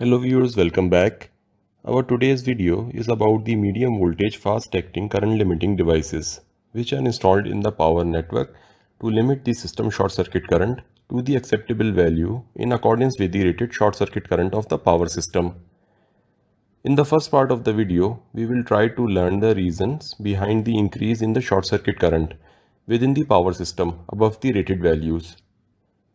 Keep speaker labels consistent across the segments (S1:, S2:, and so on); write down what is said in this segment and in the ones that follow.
S1: Hello viewers, welcome back. Our today's video is about the medium voltage fast acting current limiting devices which are installed in the power network to limit the system short circuit current to the acceptable value in accordance with the rated short circuit current of the power system. In the first part of the video, we will try to learn the reasons behind the increase in the short circuit current within the power system above the rated values.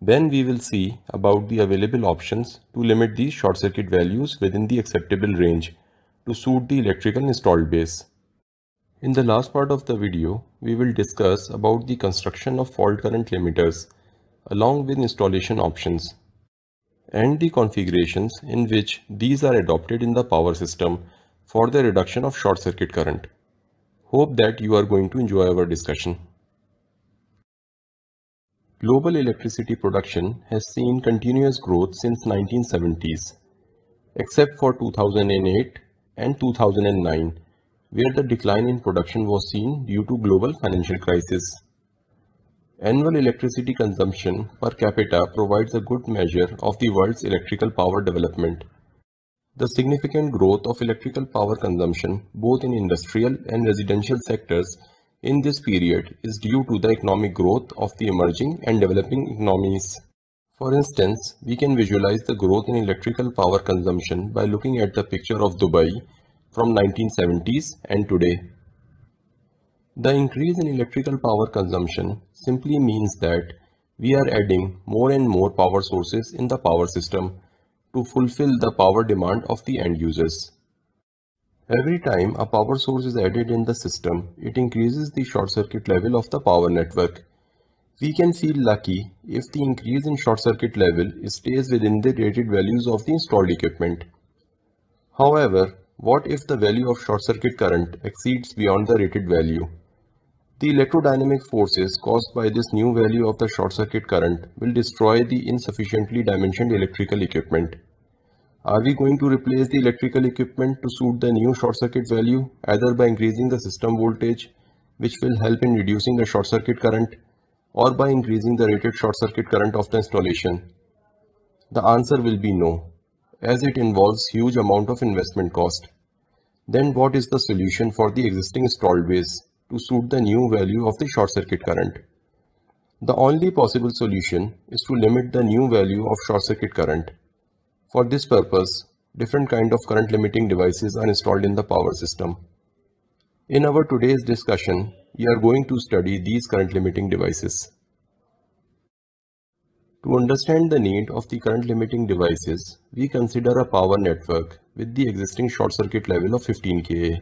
S1: Then we will see about the available options to limit these short circuit values within the acceptable range to suit the electrical installed base. In the last part of the video, we will discuss about the construction of fault current limiters along with installation options and the configurations in which these are adopted in the power system for the reduction of short circuit current. Hope that you are going to enjoy our discussion. Global electricity production has seen continuous growth since 1970s, except for 2008 and 2009, where the decline in production was seen due to global financial crisis. Annual electricity consumption per capita provides a good measure of the world's electrical power development. The significant growth of electrical power consumption both in industrial and residential sectors in this period is due to the economic growth of the emerging and developing economies. For instance, we can visualize the growth in electrical power consumption by looking at the picture of Dubai from 1970s and today. The increase in electrical power consumption simply means that we are adding more and more power sources in the power system to fulfill the power demand of the end users. Every time a power source is added in the system, it increases the short circuit level of the power network. We can feel lucky if the increase in short circuit level stays within the rated values of the installed equipment. However, what if the value of short circuit current exceeds beyond the rated value? The electrodynamic forces caused by this new value of the short circuit current will destroy the insufficiently dimensioned electrical equipment. Are we going to replace the electrical equipment to suit the new short circuit value either by increasing the system voltage which will help in reducing the short circuit current or by increasing the rated short circuit current of the installation? The answer will be no as it involves huge amount of investment cost. Then what is the solution for the existing installed base to suit the new value of the short circuit current? The only possible solution is to limit the new value of short circuit current for this purpose, different kind of current limiting devices are installed in the power system. In our today's discussion, we are going to study these current limiting devices. To understand the need of the current limiting devices, we consider a power network with the existing short circuit level of 15 kA.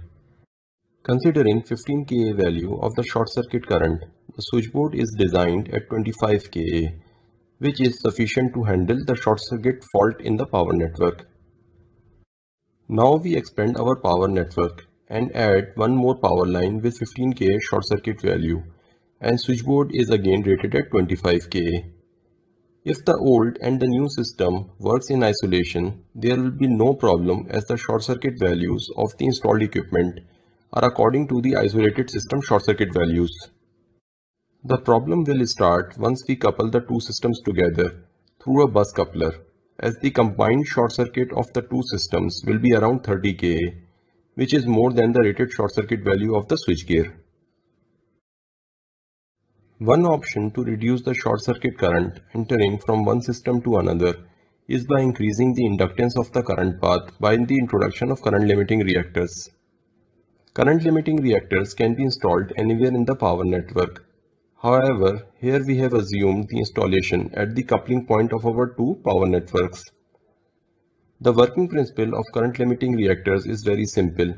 S1: Considering 15 kA value of the short circuit current, the switchboard is designed at 25 kA which is sufficient to handle the short circuit fault in the power network. Now we expand our power network and add one more power line with 15k short circuit value and switchboard is again rated at 25k. If the old and the new system works in isolation, there will be no problem as the short circuit values of the installed equipment are according to the isolated system short circuit values. The problem will start once we couple the two systems together through a bus coupler as the combined short circuit of the two systems will be around 30 kA which is more than the rated short circuit value of the switchgear. One option to reduce the short circuit current entering from one system to another is by increasing the inductance of the current path by the introduction of current limiting reactors. Current limiting reactors can be installed anywhere in the power network However, here we have assumed the installation at the coupling point of our two power networks. The working principle of current limiting reactors is very simple.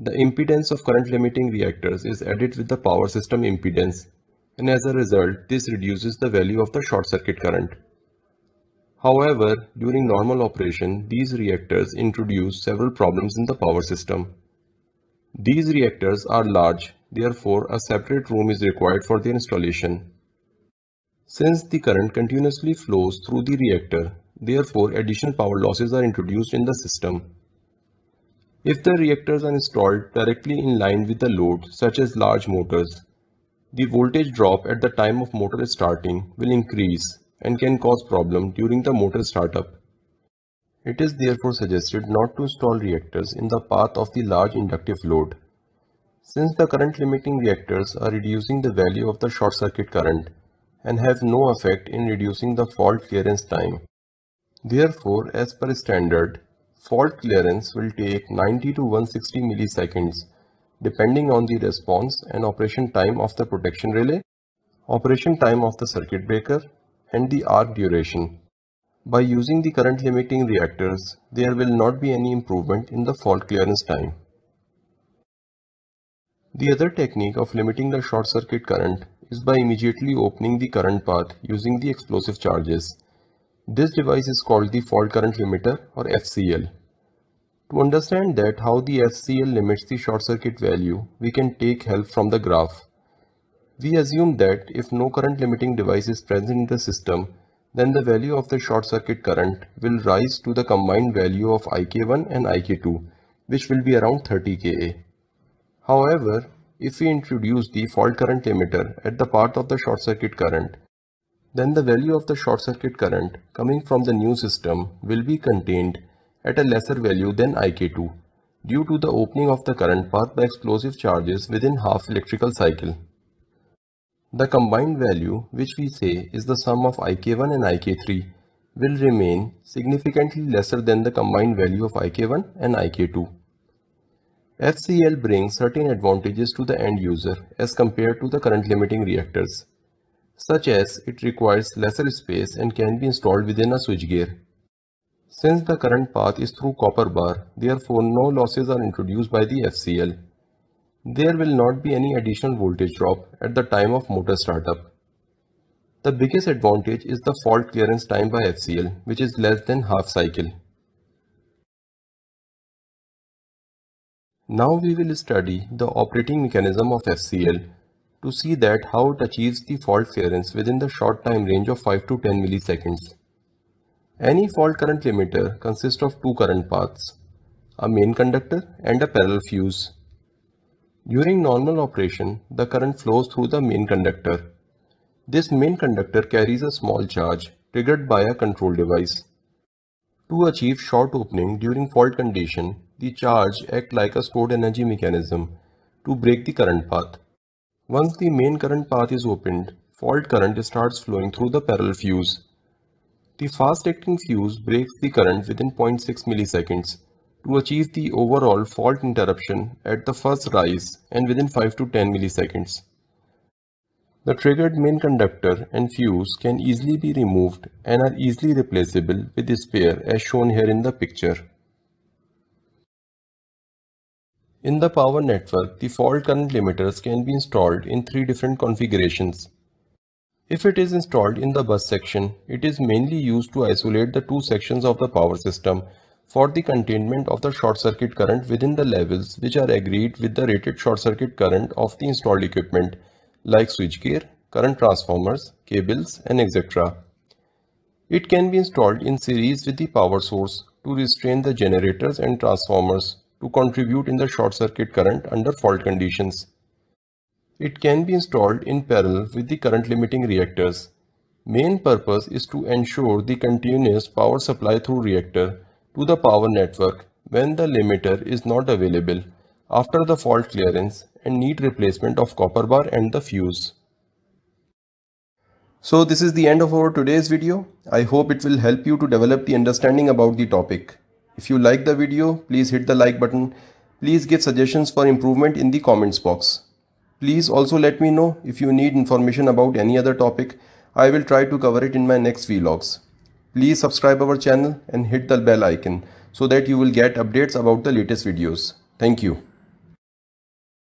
S1: The impedance of current limiting reactors is added with the power system impedance and as a result this reduces the value of the short circuit current. However, during normal operation these reactors introduce several problems in the power system. These reactors are large Therefore, a separate room is required for the installation. Since the current continuously flows through the reactor, therefore additional power losses are introduced in the system. If the reactors are installed directly in line with the load, such as large motors, the voltage drop at the time of motor starting will increase and can cause problem during the motor startup. It is therefore suggested not to install reactors in the path of the large inductive load since the current limiting reactors are reducing the value of the short circuit current and have no effect in reducing the fault clearance time. Therefore, as per standard, fault clearance will take 90 to 160 milliseconds depending on the response and operation time of the protection relay, operation time of the circuit breaker and the arc duration. By using the current limiting reactors, there will not be any improvement in the fault clearance time. The other technique of limiting the short circuit current is by immediately opening the current path using the explosive charges. This device is called the fault current limiter or FCL. To understand that how the FCL limits the short circuit value, we can take help from the graph. We assume that if no current limiting device is present in the system, then the value of the short circuit current will rise to the combined value of IK1 and IK2, which will be around 30 KA. However, if we introduce the fault current limiter at the part of the short circuit current, then the value of the short circuit current coming from the new system will be contained at a lesser value than IK2 due to the opening of the current path by explosive charges within half electrical cycle. The combined value which we say is the sum of IK1 and IK3 will remain significantly lesser than the combined value of IK1 and IK2. FCL brings certain advantages to the end user as compared to the current limiting reactors, such as it requires lesser space and can be installed within a switchgear. Since the current path is through copper bar, therefore no losses are introduced by the FCL. There will not be any additional voltage drop at the time of motor startup. The biggest advantage is the fault clearance time by FCL, which is less than half cycle. Now we will study the operating mechanism of FCL to see that how it achieves the fault clearance within the short time range of 5 to 10 milliseconds. Any fault current limiter consists of two current paths, a main conductor and a parallel fuse. During normal operation, the current flows through the main conductor. This main conductor carries a small charge triggered by a control device. To achieve short opening during fault condition, the charge act like a stored energy mechanism to break the current path. Once the main current path is opened, fault current starts flowing through the parallel fuse. The fast acting fuse breaks the current within 0.6 milliseconds to achieve the overall fault interruption at the first rise and within 5 to 10 milliseconds. The triggered main conductor and fuse can easily be removed and are easily replaceable with a spare as shown here in the picture. In the power network, the fault current limiters can be installed in three different configurations. If it is installed in the bus section, it is mainly used to isolate the two sections of the power system for the containment of the short circuit current within the levels which are agreed with the rated short circuit current of the installed equipment like switchgear, current transformers, cables and etc. It can be installed in series with the power source to restrain the generators and transformers to contribute in the short circuit current under fault conditions. It can be installed in parallel with the current limiting reactors. Main purpose is to ensure the continuous power supply through reactor to the power network when the limiter is not available after the fault clearance and neat replacement of copper bar and the fuse. So this is the end of our today's video. I hope it will help you to develop the understanding about the topic. If you like the video, please hit the like button. Please give suggestions for improvement in the comments box. Please also let me know if you need information about any other topic. I will try to cover it in my next vlogs. Please subscribe our channel and hit the bell icon so that you will get updates about the latest videos. Thank you.